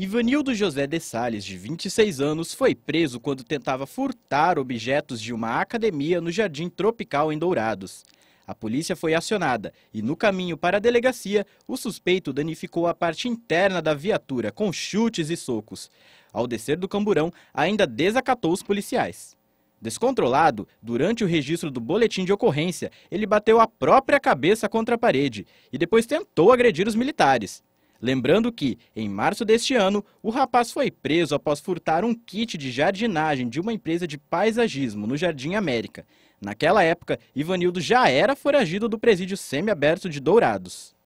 Ivanildo José de Sales, de 26 anos, foi preso quando tentava furtar objetos de uma academia no Jardim Tropical em Dourados. A polícia foi acionada e, no caminho para a delegacia, o suspeito danificou a parte interna da viatura com chutes e socos. Ao descer do camburão, ainda desacatou os policiais. Descontrolado, durante o registro do boletim de ocorrência, ele bateu a própria cabeça contra a parede e depois tentou agredir os militares. Lembrando que, em março deste ano, o rapaz foi preso após furtar um kit de jardinagem de uma empresa de paisagismo no Jardim América. Naquela época, Ivanildo já era foragido do presídio semiaberto de Dourados.